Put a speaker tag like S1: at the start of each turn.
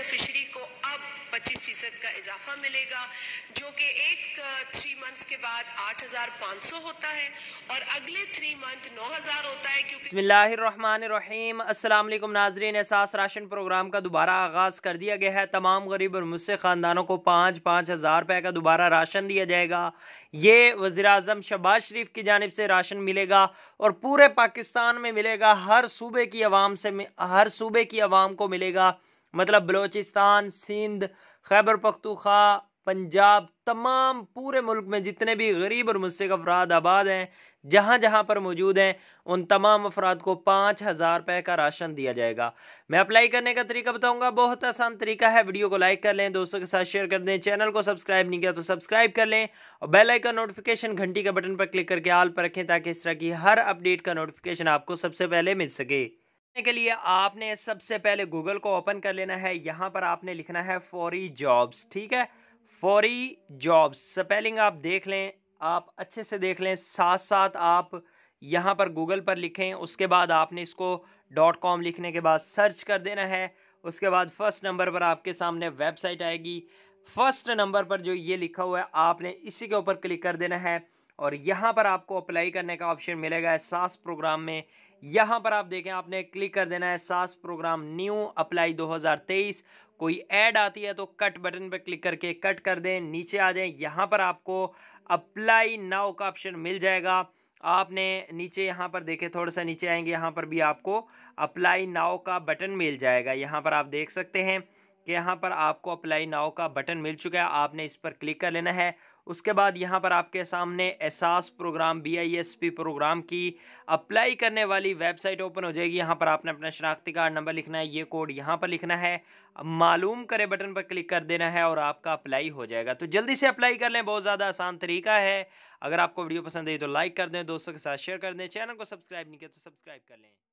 S1: beneficiary को अब 25 फीसद का इजाफा मिलेगा जो कि एक थ्री मंथ्स के बाद 8,500 होता है और अगले थ्री मंथ 9,000 होता है क्योंकि अस्सलाम वालेकुम नाजरीन एहसास राशन प्रोग्राम का दोबारा आगाज़ कर दिया गया है तमाम गरीब और मुस्से ख़ानदानों को पाँच पाँच हज़ार रुपये का दोबारा राशन दिया जाएगा ये वज़ी अजम शबाज शरीफ की जानब से राशन मिलेगा और पूरे पाकिस्तान में मिलेगा हर सूबे की आवाम से हर सूबे की आवाम को मिलेगा मतलब बलोचिस्तान सिंध खैबर पख्तूखा पंजाब तमाम पूरे मुल्क में जितने भी गरीब और मुस्क अफराद आबाद हैं जहाँ जहाँ पर मौजूद हैं उन तमाम अफराद को पाँच हज़ार रुपये का राशन दिया जाएगा मैं अप्लाई करने का तरीका बताऊँगा बहुत आसान तरीका है वीडियो को लाइक कर लें दोस्तों के साथ शेयर कर दें चैनल को सब्सक्राइब नहीं किया तो सब्सक्राइब कर लें और बेलाइक का नोटिफिकेशन घंटी के बटन पर क्लिक करके आल पर रखें ताकि इस तरह की हर अपडेट का नोटिफिकेशन आपको सबसे पहले मिल सके के लिए आपने सबसे पहले गूगल को ओपन कर लेना है यहाँ पर आपने लिखना है फॉरी जॉब्स e ठीक है फॉरी जॉब्स स्पेलिंग आप देख लें आप अच्छे से देख लें साथ साथ आप यहाँ पर गूगल पर लिखें उसके बाद आपने इसको डॉट कॉम लिखने के बाद सर्च कर देना है उसके बाद फर्स्ट नंबर पर आपके सामने वेबसाइट आएगी फर्स्ट नंबर पर जो ये लिखा हुआ है आपने इसी के ऊपर क्लिक कर देना है और यहाँ पर आपको अप्लाई करने का ऑप्शन मिलेगा एहसास प्रोग्राम में यहाँ पर आप देखें आपने क्लिक कर देना है सास प्रोग्राम न्यू अप्लाई 2023 कोई ऐड आती है तो कट बटन पर क्लिक करके कट कर दें नीचे आ जाएं यहाँ पर आपको अप्लाई नाउ का ऑप्शन मिल जाएगा आपने नीचे यहाँ पर देखें थोड़ा सा नीचे आएंगे यहाँ पर भी आपको अप्लाई नाउ का बटन मिल जाएगा यहाँ पर आप देख सकते हैं कि यहाँ पर आपको अप्लाई नाव का बटन मिल चुका है आपने इस पर क्लिक कर लेना है उसके बाद यहाँ पर आपके सामने Ehsaas program B I S P program की अप्लाई करने वाली वेबसाइट ओपन हो जाएगी यहाँ पर आपने अपना शनाख्ती कार्ड नंबर लिखना है ये कोड यहाँ पर लिखना है मालूम करें बटन पर क्लिक कर देना है और आपका अप्लाई हो जाएगा तो जल्दी से अप्लाई कर लें बहुत ज़्यादा आसान तरीका है अगर आपको वीडियो पसंद आई तो लाइक कर दें दोस्तों के साथ शेयर कर दें चैनल को सब्सक्राइब नहीं किया तो सब्सक्राइब कर लें